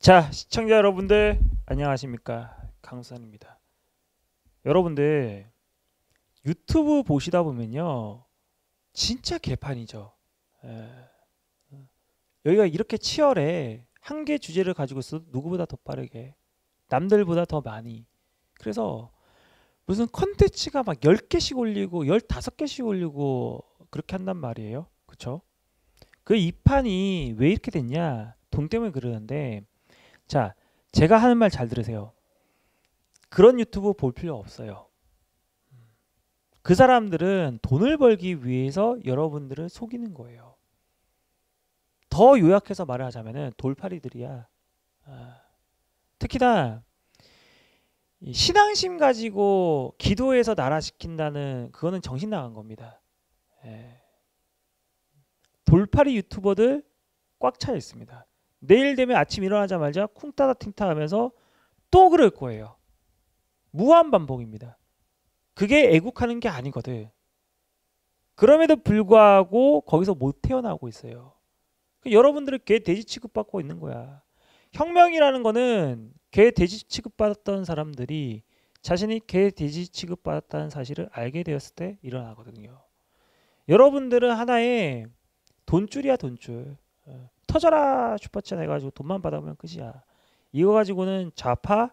자 시청자 여러분들 안녕하십니까 강수산입니다 여러분들 유튜브 보시다 보면요 진짜 개판이죠 에. 예. 여기가 이렇게 치열해 한 개 주제를 가지고 있어도 누구보다 더 빠르게 남들보다 더 많이 그래서 무슨 컨텐츠가 막 10개씩 올리고 15개씩 올리고 그렇게 한단 말이에요 그쵸 그이 판이 왜 이렇게 됐냐 돈 때문에 그러는데 자, 제가 하는 말 잘 들으세요. 그런 유튜브 볼 필요 없어요. 그 사람들은 돈을 벌기 위해서 여러분들을 속이는 거예요. 더 요약해서 말을 하자면은 돌파리들이야 아, 특히나 신앙심 가지고 기도해서 나라 시킨다는 그거는 정신 나간 겁니다. 예. 돌파리 유튜버들 꽉 차 있습니다. 내일 되면 아침 일어나자마자 쿵따다 팅타 하면서 또 그럴 거예요. 무한 반복입니다. 그게 애국하는 게 아니거든. 그럼에도 불구하고 거기서 못 태어나고 있어요. 그 여러분들은 개 돼지 취급받고 있는 거야. 혁명이라는 거는 개 돼지 취급받았던 사람들이 자신이 개 돼지 취급받았다는 사실을 알게 되었을 때 일어나거든요. 여러분들은 하나의 돈줄이야 돈줄. 어. 터져라 슈퍼챗 해가지고 돈만 받아오면 끝이야. 이거 가지고는 좌파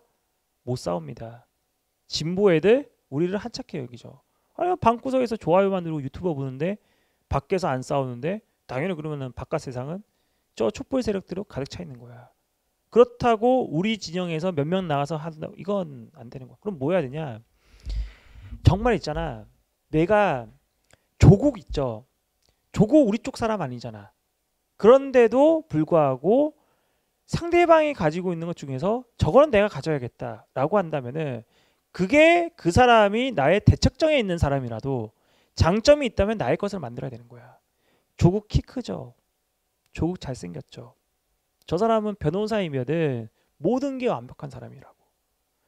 못 싸웁니다. 진보 애들 우리를 한착해 여기죠. 아니 방구석에서 좋아요만 누르고 유튜버 보는데 밖에서 안 싸우는데 당연히 그러면은 바깥 세상은 저 촛불 세력들로 가득 차 있는 거야. 그렇다고 우리 진영에서 몇 명 나가서 한다 이건 안 되는 거야. 그럼 뭐 해야 되냐? 정말 있잖아. 내가 조국 있죠. 조국 우리 쪽 사람 아니잖아. 그런데도 불구하고 상대방이 가지고 있는 것 중에서 저거는 내가 가져야겠다라고 한다면은 그게 그 사람이 나의 대척점에 있는 사람이라도 장점이 있다면 나의 것을 만들어야 되는 거야. 조국 키 크죠. 조국 잘생겼죠. 저 사람은 변호사이면은 모든 게 완벽한 사람이라고.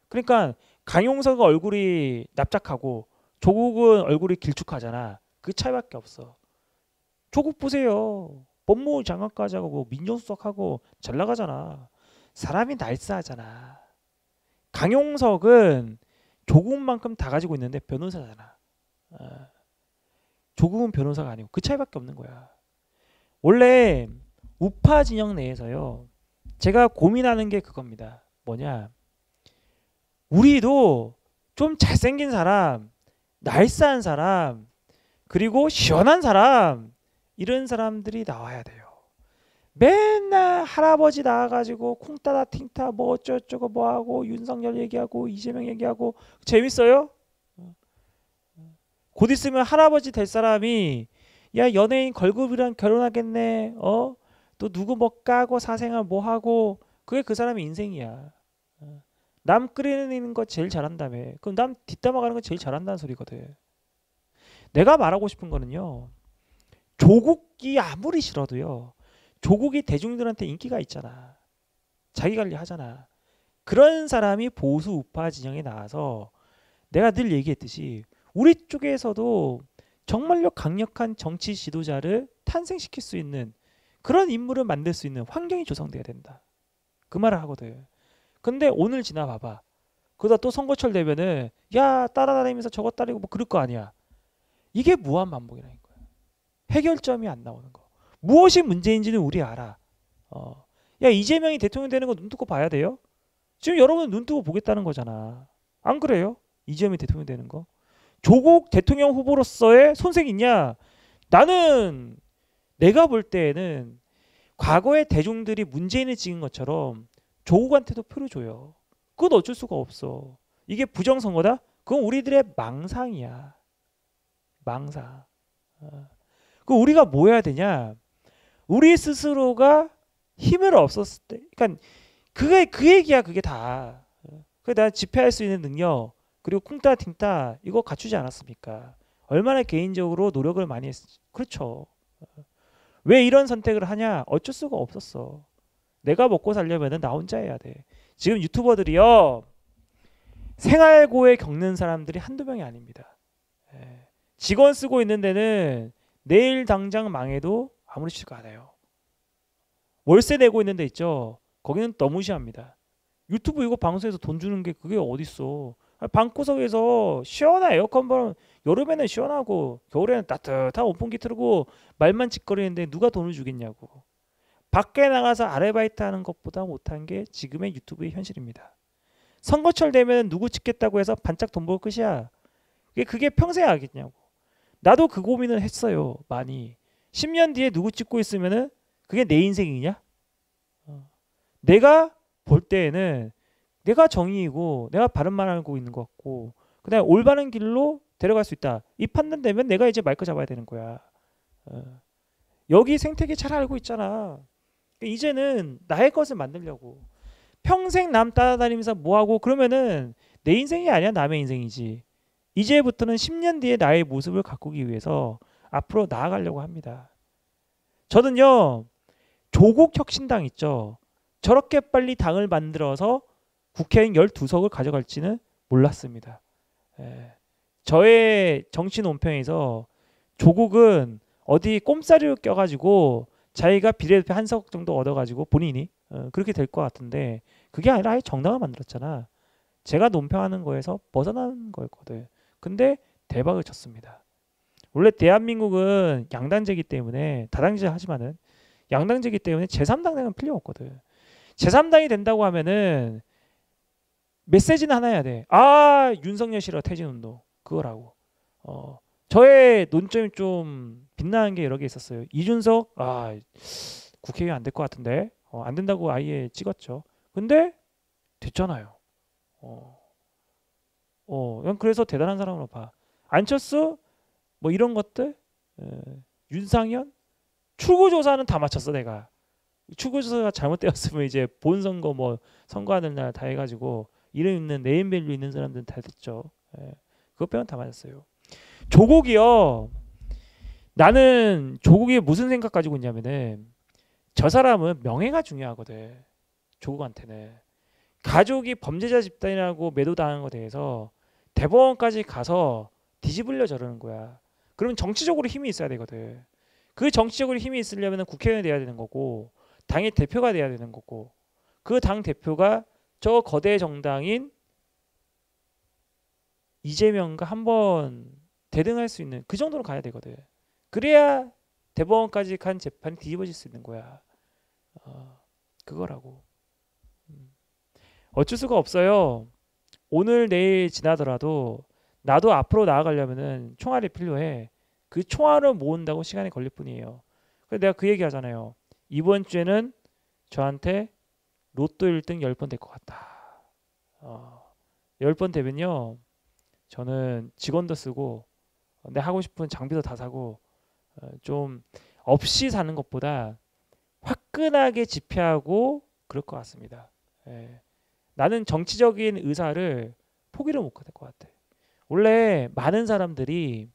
그러니까 강용석의 얼굴이 납작하고 조국은 얼굴이 길쭉하잖아. 그 차이밖에 없어. 조국 보세요. 법무부 장관까지 하고 민정수석하고 잘 나가잖아. 사람이 날싸하잖아. 강용석은 조금만큼 다 가지고 있는데 변호사잖아. 어. 조금은 변호사가 아니고 그 차이밖에 없는 거야. 원래 우파 진영 내에서요. 제가 고민하는 게 그겁니다. 뭐냐? 우리도 좀 잘생긴 사람, 날한 사람, 그리고 시원한 사람, 이런 사람들이 나와야 돼요. 맨날 할아버지 나와가지고 콩따다 팅타 뭐 어쩌고저쩌고 뭐하고 윤석열 얘기하고 이재명 얘기하고 재밌어요? 곧 있으면 할아버지 될 사람이 야 연예인 걸그룹이랑 결혼하겠네 어? 또 누구 뭐 까고 사생활 뭐 하고 그게 그 사람의 인생이야 남끌어내는거 제일 잘한다며 그럼 남 뒷담화 가는 거 제일 잘한다는 소리거든 내가 말하고 싶은 거는요 조국이 아무리 싫어도요. 조국이 대중들한테 인기가 있잖아. 자기 관리 하잖아. 그런 사람이 보수 우파 진영에 나와서 내가 늘 얘기했듯이 우리 쪽에서도 정말로 강력한 정치 지도자를 탄생시킬 수 있는 그런 인물을 만들 수 있는 환경이 조성돼야 된다. 그 말을 하거든. 근데 오늘 지나 봐봐. 그러다 또 선거철 되면은 야 따라다니면서 저거 따르고 뭐 그럴 거 아니야. 이게 무한 반복이라는 거. 해결점이 안 나오는 거. 무엇이 문제인지는 우리 알아. 어. 야 이재명이 대통령 되는 거 눈 뜨고 봐야 돼요? 지금 여러분 눈 뜨고 보겠다는 거잖아. 안 그래요? 이재명이 대통령 되는 거. 조국 대통령 후보로서의 손색 있냐? 나는 내가 볼 때에는 과거의 대중들이 문재인을 찍은 것처럼 조국한테도 표를 줘요. 그건 어쩔 수가 없어. 이게 부정선거다? 그건 우리들의 망상이야. 망상. 어. 그 우리가 뭐 해야 되냐? 우리 스스로가 힘을 없었을 때, 그러니까 그게 그 얘기야 그게 다. 그게 난 집회할 수 있는 능력 그리고 쿵따 팅따 이거 갖추지 않았습니까? 얼마나 개인적으로 노력을 많이 했지 그렇죠. 왜 이런 선택을 하냐? 어쩔 수가 없었어. 내가 먹고 살려면은 나 혼자 해야 돼. 지금 유튜버들이요 생활고에 겪는 사람들이 한두 명이 아닙니다. 예. 직원 쓰고 있는 데는 내일 당장 망해도 아무렇지도 않아요. 월세 내고 있는 데 있죠. 거기는 너무시합니다. 유튜브 이거 방송에서 돈 주는 게 그게 어딨어. 아, 방구석에서 시원한 에어컨 바람 여름에는 시원하고 겨울에는 따뜻한 온풍기 틀고 말만 짓거리는데 누가 돈을 주겠냐고. 밖에 나가서 아르바이트 하는 것보다 못한 게 지금의 유튜브의 현실입니다. 선거철 되면 누구 찍겠다고 해서 반짝 돈벌 끝이야. 그게 평생 하겠냐고. 나도 그 고민을 했어요. 많이. 10년 뒤에 누구 찍고 있으면은 그게 내 인생이냐? 어. 내가 볼 때에는 내가 정의이고 내가 바른 말 하고 있는 것 같고 그다음에 올바른 길로 데려갈 수 있다. 이 판단되면 내가 이제 마이크 잡아야 되는 거야. 어. 여기 생태계 잘 알고 있잖아. 그러니까 이제는 나의 것을 만들려고 평생 남 따라다니면서 뭐하고 그러면은 내 인생이 아니야 남의 인생이지. 이제부터는 10년 뒤에 나의 모습을 가꾸기 위해서 앞으로 나아가려고 합니다. 저는요, 조국 혁신당 있죠. 저렇게 빨리 당을 만들어서 국회의원 12석을 가져갈지는 몰랐습니다. 예. 저의 정치 논평에서 조국은 어디 꼼사리로 껴가지고 자기가 비례대표 한 석 정도 얻어가지고 본인이 어, 그렇게 될 것 같은데 그게 아니라 아예 정당을 만들었잖아. 제가 논평하는 거에서 벗어난 거였거든. 근데 대박을 쳤습니다. 원래 대한민국은 양당제기 때문에 다당제 하지만은 양당제기 때문에 제3당은 필요 없거든. 제3당이 된다고 하면은 메시지는 하나 해야 돼. 아 윤석열 씨어 태진운동 그거라고. 어 저의 논점이 좀 빛나는 게 여러 개 있었어요. 이준석 아 국회의원 안 될 것 같은데 어, 안 된다고 아예 찍었죠. 근데 됐잖아요. 어. 어, 그래서 대단한 사람으로 봐. 안철수 뭐 이런 것들 에, 윤상현 출구 조사는 다맞췄어 내가. 출구 조사가 잘못되었으면 이제 본 선거 뭐 선거하는 날 다 해가지고 이름 있는 네임밸류 있는 사람들은 다 됐죠. 예. 그것 빼면 다 맞았어요. 조국이요. 나는 조국이 무슨 생각 가지고 있냐면은 저 사람은 명예가 중요하거든. 조국한테는 가족이 범죄자 집단이라고 매도당한 거에 대해서 대법원까지 가서 뒤집으려 저러는 거야. 그러면 정치적으로 힘이 있어야 되거든. 그 정치적으로 힘이 있으려면 국회의원이 돼야 되는 거고 당의 대표가 돼야 되는 거고 그 당 대표가 저 거대 정당인 이재명과 한번 대등할 수 있는 그 정도로 가야 되거든. 그래야 대법원까지 간 재판이 뒤집어질 수 있는 거야. 어, 그거라고. 음. 어쩔 수가 없어요. 오늘 내일 지나더라도 나도 앞으로 나아가려면은 총알이 필요해. 그 총알을 모은다고 시간이 걸릴 뿐이에요. 그래서 내가 그 얘기 하잖아요. 이번 주에는 저한테 로또 1등 10번 될 것 같다. 어, 10번 되면요. 저는 직원도 쓰고 내 하고 싶은 장비도 다 사고 어, 좀 없이 사는 것보다 화끈하게 집회하고 그럴 것 같습니다. 예. 나는 정치적인 의사를 포기를 못할것 같아. 원래 많은 사람들이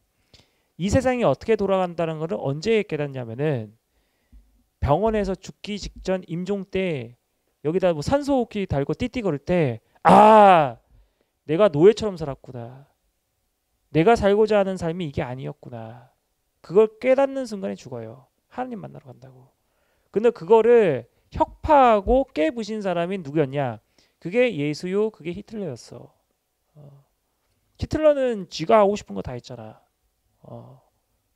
이 세상이 어떻게 돌아간다는 것을 언제 깨닫냐면은 병원에서 죽기 직전 임종 때 여기다 뭐 산소호흡기 달고 띠띠거릴 때아 내가 노예처럼 살았구나 내가 살고자 하는 삶이 이게 아니었구나 그걸 깨닫는 순간에 죽어요 하나님 만나러 간다고 근데 그거를 혁파하고 깨부신 사람이 누구였냐 그게 예수요 그게 히틀러였어 어. 히틀러는 지가 하고 싶은 거 다 했잖아 어.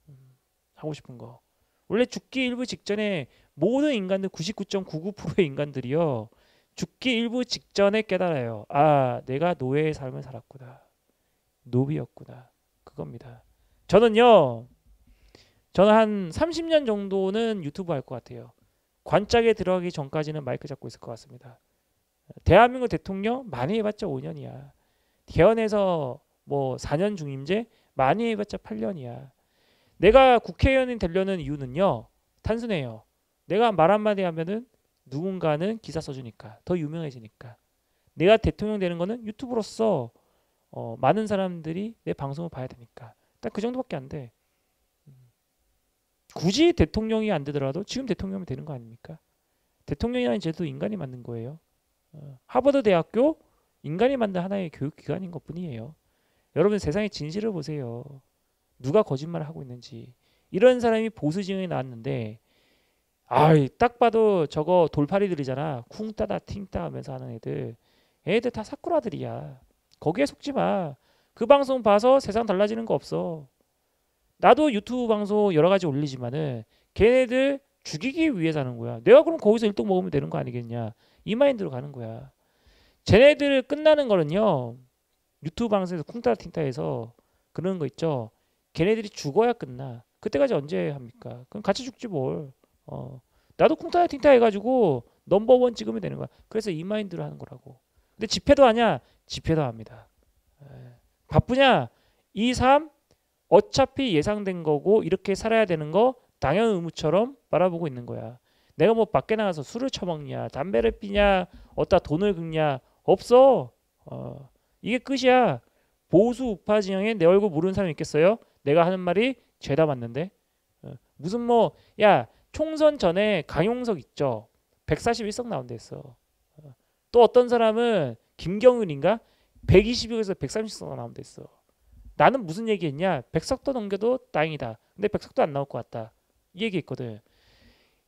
음, 하고 싶은 거 원래 죽기 일부 직전에 모든 인간들 99.99%의 인간들이요 죽기 일부 직전에 깨달아요 아 내가 노예의 삶을 살았구나 노비였구나 그겁니다 저는요 저는 한 30년 정도는 유튜브 할 것 같아요 관짝에 들어가기 전까지는 마이크 잡고 있을 것 같습니다 대한민국 대통령 많이 해봤자 5년이야. 개헌해서 뭐 4년 중임제 많이 해봤자 8년이야. 내가 국회의원이 되려는 이유는요. 단순해요. 내가 말 한마디 하면은 누군가는 기사 써주니까 더 유명해지니까 내가 대통령 되는 거는 유튜브로서 어, 많은 사람들이 내 방송을 봐야 되니까 딱 그 정도밖에 안 돼. 굳이 대통령이 안 되더라도 지금 대통령이 되는 거 아닙니까? 대통령이라는 제도 인간이 맞는 거예요. 하버드 대학교 인간이 만든 하나의 교육기관인 것뿐이에요. 여러분 세상의 진실을 보세요. 누가 거짓말을 하고 있는지 이런 사람이 보수 진영에 나왔는데 아딱 이 봐도 저거 돌팔이들이잖아. 쿵따다 팅따 하면서 하는 애들 애들 다 사쿠라들이야. 거기에 속지 마. 그 방송 봐서 세상 달라지는 거 없어. 나도 유튜브 방송 여러 가지 올리지만은 걔네들 죽이기 위해 서하는 거야. 내가 그럼 거기서 일등 먹으면 되는 거 아니겠냐. 이 마인드로 가는 거야. 쟤네들 끝나는 거는요. 유튜브 방송에서 쿵따팅따에서그러는거 있죠. 걔네들이 죽어야 끝나. 그때까지 언제 합니까? 그럼 같이 죽지 뭘. 어. 나도 쿵따타팅따 해가지고 넘버원 찍으면 되는 거야. 그래서 이 마인드로 하는 거라고. 근데 집회도 하냐? 집회도 합니다. 예. 바쁘냐? 이삶 어차피 예상된 거고 이렇게 살아야 되는 거 당연 의무처럼 바라보고 있는 거야. 내가 뭐 밖에 나가서 술을 처먹냐, 담배를 피냐, 어디다 돈을 긁냐 없어. 어, 이게 끝이야. 보수 우파 진영에 내 얼굴 모르는 사람이 있겠어요? 내가 하는 말이 죄다 맞는데 어, 무슨 뭐 야 총선 전에 강용석 있죠. 141석 나온댔어. 어, 또 어떤 사람은 김경윤인가 120에서 130석 나온댔어. 나는 무슨 얘기했냐? 100석도 넘겨도 다행이다. 근데 100석도 안 나올 것 같다. 이 얘기했거든.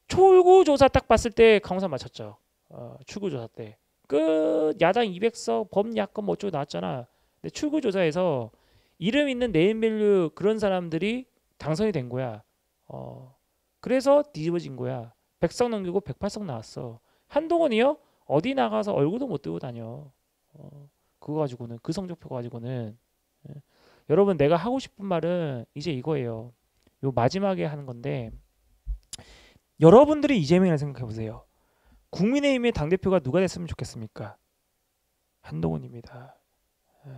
출구조사 딱 봤을 때 강원사 맞췄죠. 어, 출구조사 때. 끝 야당 200석 범야권 뭐 어쩌고 나왔잖아. 근데 출구조사에서 이름 있는 네임밸류 그런 사람들이 당선이 된 거야. 어, 그래서 뒤집어진 거야. 100석 넘기고 108석 나왔어. 한동훈이요? 어디 나가서 얼굴도 못뜨고 다녀. 어, 그거 가지고는 그 성적표 가지고는 예. 여러분 내가 하고 싶은 말은 이제 이거예요. 요 마지막에 하는 건데 여러분들이 이재명이라 생각해 보세요. 국민의힘의 당 대표가 누가 됐으면 좋겠습니까? 한동훈입니다. 예.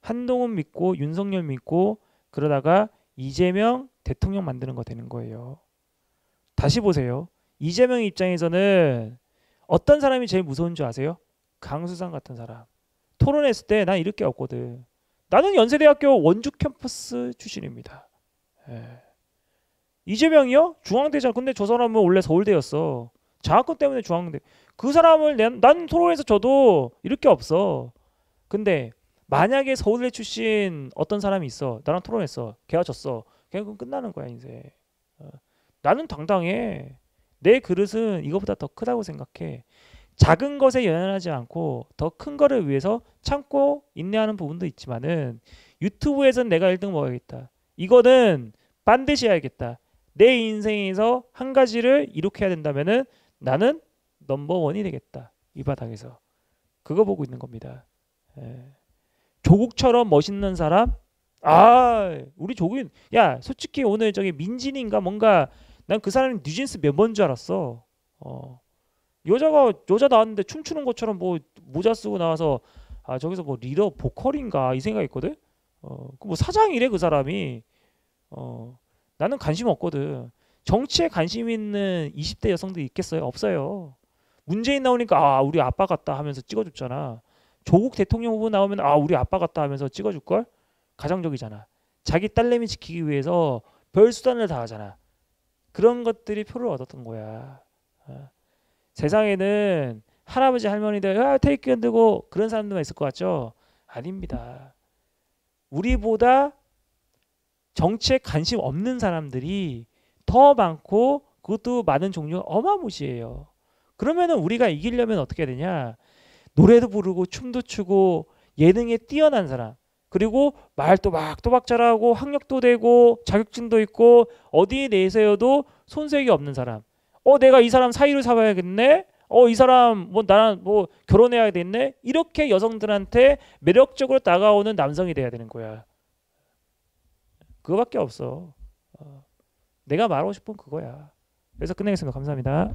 한동훈 믿고 윤석열 믿고 그러다가 이재명 대통령 만드는 거 되는 거예요. 다시 보세요. 이재명 입장에서는 어떤 사람이 제일 무서운 줄 아세요? 강수상 같은 사람. 토론했을 때난 이렇게 없거든. 나는 연세대학교 원주 캠퍼스 출신입니다. 예. 이재명이요? 중앙대잖아. 근데 저 사람은 원래 서울대였어. 장학금 때문에 중앙대. 그 사람을 난, 난 토론에서 저도 이렇게 없어. 근데 만약에 서울대 출신 어떤 사람이 있어. 나랑 토론했어. 걔가 졌어. 걔는 끝나는 거야 인제 어. 나는 당당해. 내 그릇은 이것보다더 크다고 생각해. 작은 것에 연연하지 않고 더 큰 거를 위해서 참고 인내하는 부분도 있지만은 유튜브에선 내가 1등 먹어야겠다. 이거는 반드시 해야겠다. 내 인생에서 한 가지를 이렇게 해야 된다면은 나는 넘버원이 되겠다. 이 바닥에서. 그거 보고 있는 겁니다. 예. 조국처럼 멋있는 사람? 아, 우리 조국인. 야, 솔직히 오늘 저기 민진인가 뭔가 난 그 사람이 뉴진스 몇 번 줄 알았어. 어. 여자가 여자 나왔는데 춤추는 것처럼 뭐 모자 쓰고 나와서 아 저기서 뭐 리더 보컬인가 이 생각했거든. 어그 뭐 사장이래 그 사람이. 어 나는 관심 없거든. 정치에 관심 있는 20대 여성들 있겠어요? 없어요. 문재인 나오니까 아 우리 아빠 같다 하면서 찍어줬잖아. 조국 대통령 후보 나오면 아 우리 아빠 같다 하면서 찍어줄 걸가정적이잖아 자기 딸내미 지키기 위해서 별 수단을 다하잖아. 그런 것들이 표를 얻었던 거야. 어. 세상에는 할아버지 할머니들 아, 테이크 흔들고 그런 사람들만 있을 것 같죠? 아닙니다. 우리보다 정치에 관심 없는 사람들이 더 많고 그것도 많은 종류가 어마무시해요. 그러면 우리가 이기려면 어떻게 되냐? 노래도 부르고 춤도 추고 예능에 뛰어난 사람 그리고 말도 막 또박 잘하고 학력도 되고 자격증도 있고 어디에 내세여도 손색이 없는 사람 어 내가 이 사람 사이를 잡아야겠네어 이 사람 뭐 나랑 뭐 결혼해야겠네 이렇게 여성들한테 매력적으로 다가오는 남성이 돼야 되는 거야 그거밖에 없어. 어. 내가 말하고 싶은 그거야. 그래서 끝내겠습니다. 감사합니다.